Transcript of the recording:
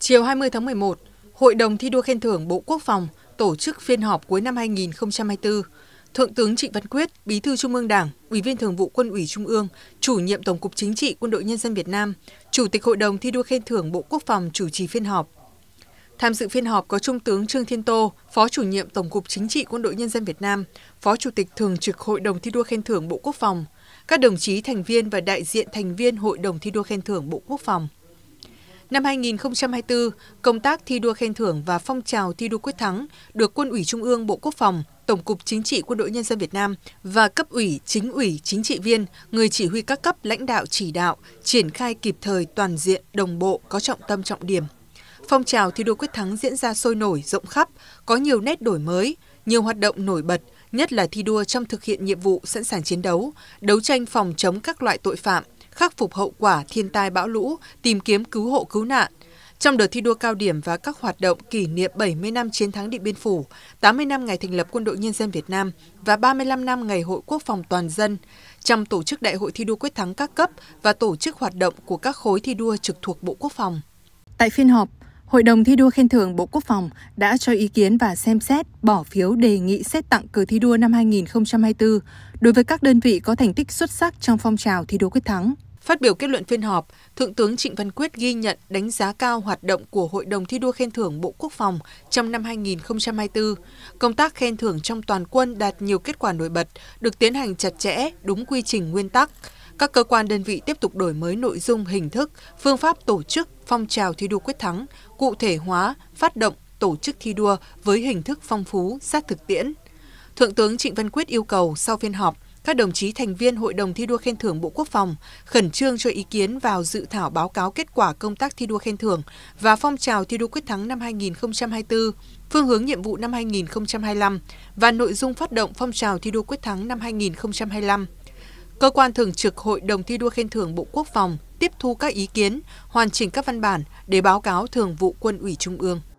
Chiều 20 tháng 11, Hội đồng thi đua khen thưởng Bộ Quốc phòng tổ chức phiên họp cuối năm 2024. Thượng tướng Trịnh Văn Quyết, Bí thư Trung ương Đảng, Ủy viên Thường vụ Quân ủy Trung ương, Chủ nhiệm Tổng cục Chính trị Quân đội Nhân dân Việt Nam, Chủ tịch Hội đồng thi đua khen thưởng Bộ Quốc phòng chủ trì phiên họp. Tham dự phiên họp có Trung tướng Trương Thiên Tô, Phó Chủ nhiệm Tổng cục Chính trị Quân đội Nhân dân Việt Nam, Phó Chủ tịch Thường trực Hội đồng thi đua khen thưởng Bộ Quốc phòng, các đồng chí thành viên và đại diện thành viên Hội đồng thi đua khen thưởng Bộ Quốc phòng. Năm 2024, công tác thi đua khen thưởng và phong trào thi đua quyết thắng được Quân ủy Trung ương Bộ Quốc phòng, Tổng cục Chính trị Quân đội Nhân dân Việt Nam và cấp ủy, chính ủy, chính trị viên, người chỉ huy các cấp lãnh đạo chỉ đạo, triển khai kịp thời toàn diện, đồng bộ, có trọng tâm trọng điểm. Phong trào thi đua quyết thắng diễn ra sôi nổi, rộng khắp, có nhiều nét đổi mới, nhiều hoạt động nổi bật, nhất là thi đua trong thực hiện nhiệm vụ sẵn sàng chiến đấu, đấu tranh phòng chống các loại tội phạm, khắc phục hậu quả thiên tai bão lũ, tìm kiếm cứu hộ cứu nạn. Trong đợt thi đua cao điểm và các hoạt động kỷ niệm 70 năm chiến thắng Điện Biên Phủ, 80 năm ngày thành lập Quân đội Nhân dân Việt Nam và 35 năm ngày Hội Quốc phòng toàn dân, trong tổ chức Đại hội thi đua quyết thắng các cấp và tổ chức hoạt động của các khối thi đua trực thuộc Bộ Quốc phòng. Tại phiên họp, Hội đồng thi đua khen thưởng Bộ Quốc phòng đã cho ý kiến và xem xét bỏ phiếu đề nghị xét tặng cờ thi đua năm 2024 đối với các đơn vị có thành tích xuất sắc trong phong trào thi đua quyết thắng. Phát biểu kết luận phiên họp, Thượng tướng Trịnh Văn Quyết ghi nhận đánh giá cao hoạt động của Hội đồng thi đua khen thưởng Bộ Quốc phòng trong năm 2024. Công tác khen thưởng trong toàn quân đạt nhiều kết quả nổi bật, được tiến hành chặt chẽ, đúng quy trình nguyên tắc. Các cơ quan đơn vị tiếp tục đổi mới nội dung, hình thức, phương pháp tổ chức, phong trào thi đua quyết thắng, cụ thể hóa, phát động, tổ chức thi đua với hình thức phong phú, sát thực tiễn. Thượng tướng Trịnh Văn Quyết yêu cầu sau phiên họp, các đồng chí thành viên Hội đồng thi đua khen thưởng Bộ Quốc phòng khẩn trương cho ý kiến vào dự thảo báo cáo kết quả công tác thi đua khen thưởng và phong trào thi đua quyết thắng năm 2024, phương hướng nhiệm vụ năm 2025 và nội dung phát động phong trào thi đua quyết thắng năm 2025. Cơ quan thường trực Hội đồng thi đua khen thưởng Bộ Quốc phòng tiếp thu các ý kiến, hoàn chỉnh các văn bản để báo cáo Thường vụ Quân ủy Trung ương.